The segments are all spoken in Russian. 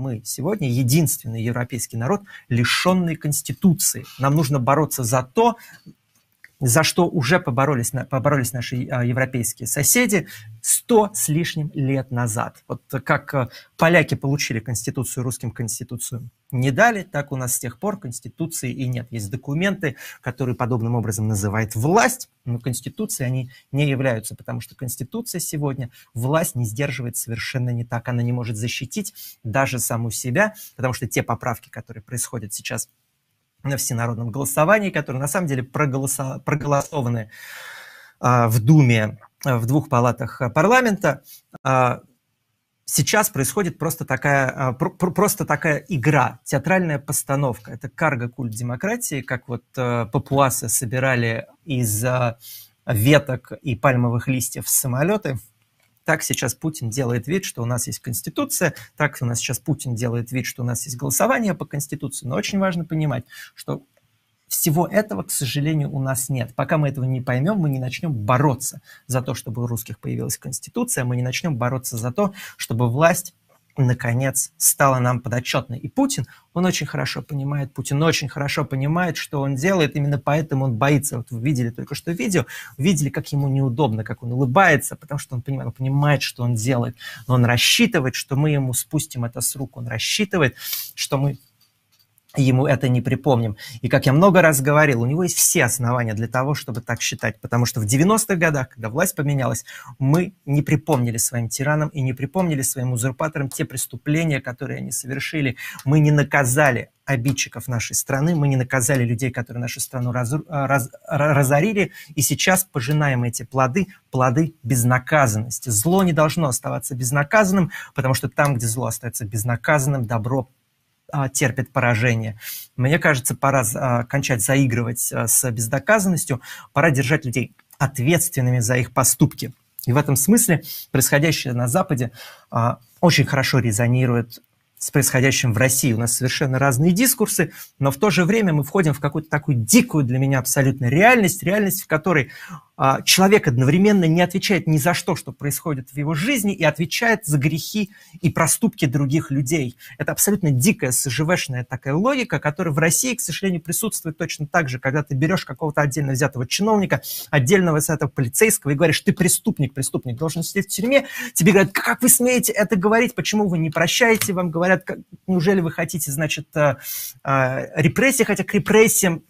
мы сегодня единственный европейский народ, лишенный конституции. Нам нужно бороться за то, за что уже поборолись, поборолись наши а, европейские соседи сто с лишним лет назад. Вот как а, поляки получили конституцию русским конституциям не дали, так у нас с тех пор Конституции и нет. Есть документы, которые подобным образом называет власть, но Конституции они не являются, потому что Конституция сегодня власть не сдерживает совершенно не так. Она не может защитить даже саму себя, потому что те поправки, которые происходят сейчас на всенародном голосовании, которые на самом деле проголоса... проголосованы а, в Думе а, в двух палатах а, парламента, а, сейчас происходит просто такая, а, просто такая игра, театральная постановка. Это карго-культ демократии, как вот э, папуасы собирали из а, веток и пальмовых листьев самолеты. Так сейчас Путин делает вид, что у нас есть Конституция, так у нас сейчас Путин делает вид, что у нас есть голосование по Конституции. Но очень важно понимать, что всего этого, к сожалению, у нас нет. Пока мы этого не поймем, мы не начнем бороться за то, чтобы у русских появилась конституция, мы не начнем бороться за то, чтобы власть наконец, стала нам подотчетной. И Путин, он очень хорошо понимает, Путин очень хорошо понимает, что он делает, именно поэтому он боится. Вот вы видели только что видео, видели, как ему неудобно, как он улыбается, потому что он понимает, он понимает, что он делает. Но он рассчитывает, что мы ему спустим это с рук, он рассчитывает, что мы ему это не припомним. И как я много раз говорил, у него есть все основания для того, чтобы так считать, потому что в 90-х годах, когда власть поменялась, мы не припомнили своим тиранам и не припомнили своим узурпаторам те преступления, которые они совершили. Мы не наказали обидчиков нашей страны, мы не наказали людей, которые нашу страну а, раз, раз, разорили, и сейчас пожинаем эти плоды, плоды безнаказанности. Зло не должно оставаться безнаказанным, потому что там, где зло остается безнаказанным, добро а, терпит поражение. Мне кажется, пора а, кончать заигрывать а, с бездоказанностью, пора держать людей ответственными за их поступки. И в этом смысле происходящее на Западе очень хорошо резонирует с происходящим в России. У нас совершенно разные дискурсы, но в то же время мы входим в какую-то такую дикую для меня абсолютно реальность, реальность, в которой а, человек одновременно не отвечает ни за что, что происходит в его жизни, и отвечает за грехи и проступки других людей. Это абсолютно дикая, СЖВшная такая логика, которая в России, к сожалению, присутствует точно так же, когда ты берешь какого-то отдельно взятого чиновника, отдельного с полицейского и говоришь, ты преступник, преступник, должен сидеть в тюрьме, тебе говорят, как вы смеете это говорить, почему вы не прощаете, вам говорят, как, неужели вы хотите, значит, э, э, репрессии, хотя к репрессиям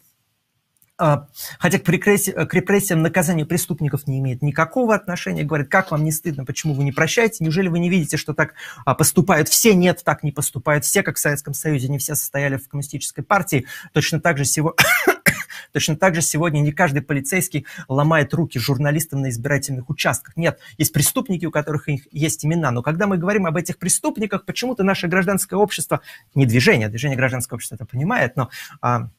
а, хотя к, к репрессиям наказание преступников не имеет никакого отношения. Говорит, как вам не стыдно, почему вы не прощаете? Неужели вы не видите, что так а, поступают все? Нет, так не поступают все, как в Советском Союзе не все состояли в коммунистической партии. Точно так же всего... Точно так же сегодня не каждый полицейский ломает руки журналистам на избирательных участках. Нет, есть преступники, у которых есть имена. Но когда мы говорим об этих преступниках, почему-то наше гражданское общество, не движение, движение гражданского общества это понимает, но а,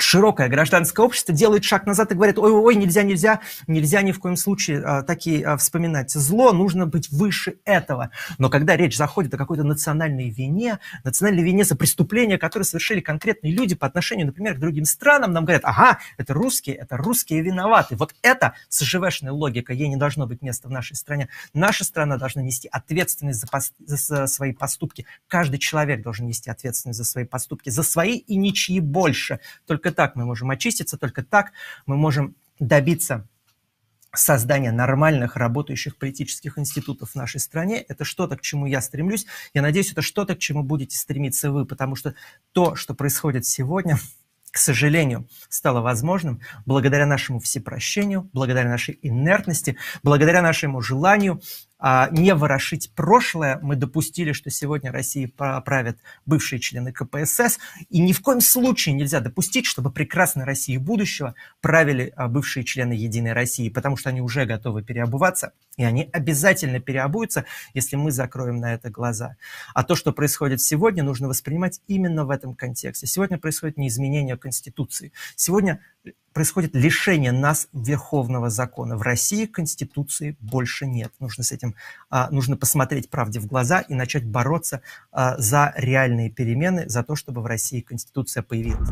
широкое гражданское общество делает шаг назад и говорит, ой-ой-ой, нельзя, нельзя, нельзя ни в коем случае а, такие а, вспоминать зло, нужно быть выше этого. Но когда речь заходит о какой-то национальной вине, национальной вине за преступления, которые совершили конкретные люди по отношению, например, к другим странам, нам говорят, ага, это русские, это русские виноваты. Вот это сживешная логика, ей не должно быть места в нашей стране. Наша страна должна нести ответственность за, пос- за свои поступки. Каждый человек должен нести ответственность за свои поступки, за свои и ничьи больше. Только только так мы можем очиститься, только так мы можем добиться создания нормальных работающих политических институтов в нашей стране. Это что-то, к чему я стремлюсь. Я надеюсь, это что-то, к чему будете стремиться вы, потому что то, что происходит сегодня, к сожалению, стало возможным благодаря нашему всепрощению, благодаря нашей инертности, благодаря нашему желанию а, не ворошить прошлое. Мы допустили, что сегодня России правят бывшие члены КПСС, и ни в коем случае нельзя допустить, чтобы прекрасной России будущего правили а, бывшие члены Единой России, потому что они уже готовы переобуваться, и они обязательно переобуются, если мы закроем на это глаза. А то, что происходит сегодня, нужно воспринимать именно в этом контексте. Сегодня происходит не изменение Конституции. Сегодня э, происходит лишение нас верховного закона. В России Конституции больше нет. Нужно с этим будущем, а, нужно посмотреть правде в глаза и начать бороться а, за реальные перемены, за то, чтобы в России Конституция появилась.